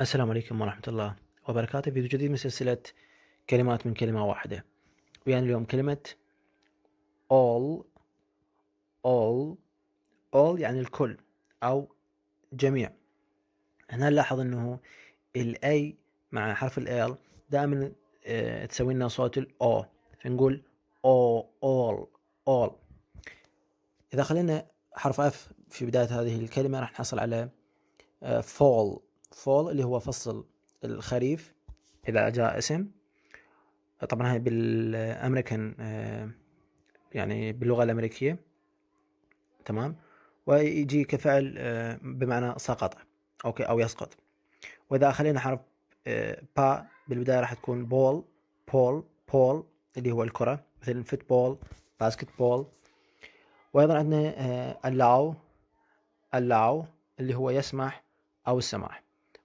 السلام عليكم ورحمة الله وبركاته فيديو جديد من سلسلة كلمات من كلمة واحدة ويعني اليوم كلمة all all all يعني الكل أو جميع هنا نلاحظ أنه الاي مع حرف الال دائما آه، تسوي لنا صوت الاو فنقول او all all إذا خلينا حرف اف في بداية هذه الكلمة راح نحصل على آه، fall فول اللي هو فصل الخريف إذا جاء اسم طبعا هاي بالأمريكان آه، يعني باللغة الأمريكية تمام ويجي كفعل آه، بمعنى سقط أوكي أو يسقط وإذا خلينا حرف آه، با بالبداية راح تكون بول بول بول اللي هو الكرة مثل فوتبول بول وأيضا عندنا اللاو اللاو اللي هو يسمح أو السماح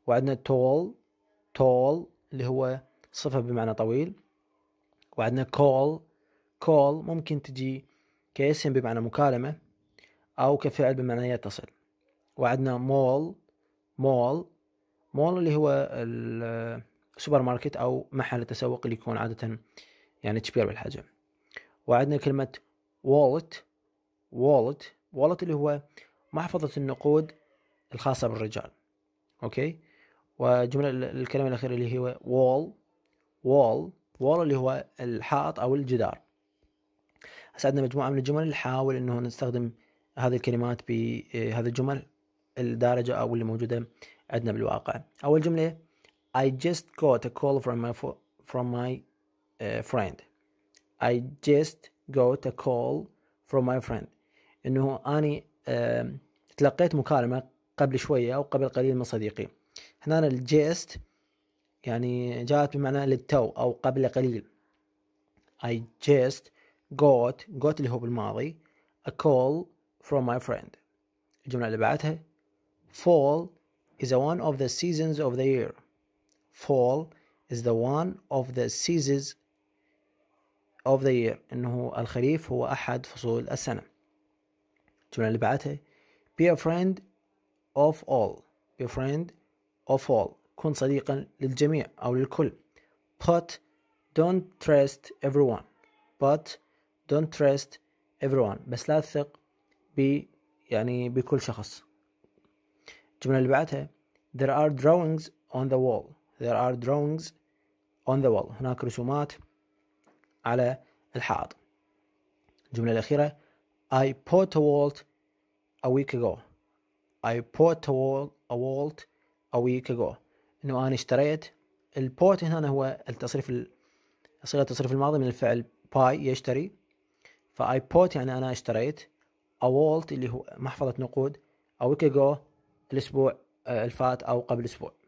وعندنا تول تول اللي هو صفة بمعنى طويل وعندنا كول كول ممكن تجي كاسم بمعنى مكالمة أو كفعل بمعنى يتصل وعندنا مول مول مول اللي هو السوبر ماركت أو محل التسوق اللي يكون عادة يعني تشبير بالحجم وعندنا كلمة wallet wallet wallet اللي هو محفظة النقود الخاصة بالرجال أوكي وجملة الكلمة الأخيرة اللي هو wall wall wall اللي هو الحائط أو الجدار هسه عندنا مجموعة من الجمل نحاول إنه نستخدم هذه الكلمات بهذه آه، الجمل الدارجة أو اللي موجودة عندنا بالواقع أول جملة I just got a call from my from my آه، friend I just got a call from my friend إنه أني تلقيت مكالمة قبل شوية أو قبل قليل من صديقي هنا الجيست يعني جاءت بمعنى للتو أو قبل قليل I just got got اللي هو بالماضي a call from my friend الجملة اللي بعدها fall is one of the seasons of the year fall is the one of the seasons of the year انه الخريف هو احد فصول السنة الجملة اللي بعدها be a friend of all be a friend of all كن صديقا للجميع أو للكل but don't trust everyone but don't trust everyone بس لا تثق ب يعني بكل شخص الجملة اللي بعدها there are drawings on the wall there are drawings on the wall هناك رسومات على الحائط الجملة الأخيرة I bought a wall a week ago I bought a wall a wall او يوكيجو انه انا اشتريت البوت هنا هو التصريف صيغه التصريف الماضي من الفعل باي يشتري فاي بوت يعني انا اشتريت اولت اللي هو محفظه نقود او ويكيجو الاسبوع آه، الفات او قبل اسبوع